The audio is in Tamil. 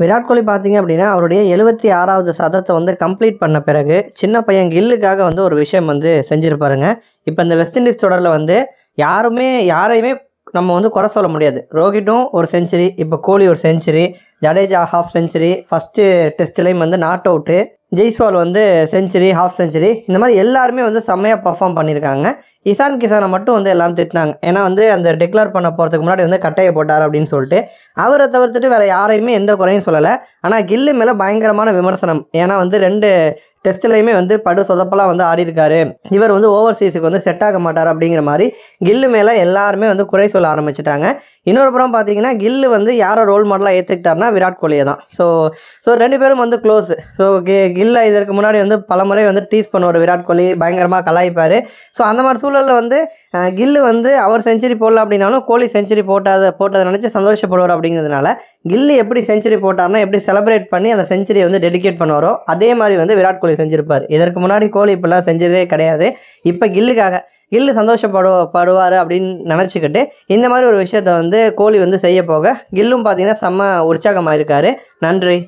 விராட் கோலி பார்த்தீங்க அப்படின்னா அவருடைய எழுபத்தி ஆறாவது சதத்தை வந்து கம்ப்ளீட் பண்ண பிறகு சின்ன பையன் கில்லுக்காக வந்து ஒரு விஷயம் வந்து செஞ்சுருப்பாருங்க இப்போ இந்த வெஸ்ட் இண்டீஸ் தொடரில் வந்து யாருமே யாரையுமே நம்ம வந்து குறை சொல்ல முடியாது ரோஹிட்டும் ஒரு செஞ்சுரி இப்போ கோலி ஒரு century Jadeja half century first டெஸ்ட்லேயும் வந்து நாட் அவுட்டு ஜெய்ஸ்வால் வந்து செஞ்சுரி ஹாஃப் செஞ்சுரி இந்த மாதிரி எல்லாருமே வந்து செம்மையாக பர்ஃபார்ம் பண்ணியிருக்காங்க இசான் கிசானை மட்டும் வந்து எல்லாரும் திட்டினாங்க ஏன்னா வந்து அந்த டிக்ளேர் பண்ண போகிறதுக்கு முன்னாடி வந்து கட்டையை போட்டார் அப்படின்னு சொல்லிட்டு அவரை தவிர்த்துட்டு வேறு யாரையுமே எந்த குறையும் சொல்லலை ஆனால் கில்லு மேலே பயங்கரமான விமர்சனம் ஏன்னா வந்து ரெண்டு டெஸ்ட்லேயுமே வந்து படு சொதப்பெல்லாம் வந்து ஆடிருக்காரு இவர் வந்து ஓவர்சீஸுக்கு வந்து செட் ஆக மாட்டார் அப்படிங்கிற மாதிரி கில்லு மேலே எல்லாருமே வந்து குறை சொல்ல ஆரம்பிச்சிட்டாங்க இன்னொரு புறம் பார்த்தீங்கன்னா கில்லு வந்து யாரை ரோல் மாடலாக ஏற்றுக்கிட்டார்னா விராட் கோலியை தான் ஸோ ஸோ ரெண்டு பேரும் வந்து க்ளோஸ் ஸோ கி கில்லை இதற்கு முன்னாடி வந்து பல முறை வந்து டீஸ் பண்ணுவார் விராட் கோலி பயங்கரமாக கலாய்ப்பார் ஸோ அந்த மாதிரி சூழல் சூழலில் வந்து கில்லு வந்து அவர் செஞ்சுரி போடல அப்படின்னாலும் கோலி செஞ்சுரி போட்டாத போட்டதை நினச்சி சந்தோஷப்படுவார் அப்படிங்கிறதுனால கில்லு எப்படி செஞ்சுரி போட்டார்னா எப்படி செலிப்ரேட் பண்ணி அந்த செஞ்சுரியை வந்து டெடிகேட் பண்ணுவாரோ அதே மாதிரி வந்து விராட் கோலி செஞ்சுருப்பார் இதற்கு முன்னாடி கோலி இப்போல்லாம் செஞ்சதே கிடையாது இப்போ கில்லுக்காக கில்லு சந்தோஷப்படு படுவார் அப்படின்னு நினச்சிக்கிட்டு இந்த மாதிரி ஒரு விஷயத்த வந்து கோலி வந்து செய்ய போக கில்லும் பார்த்தீங்கன்னா செம்ம உற்சாகமாக இருக்கார் நன்றி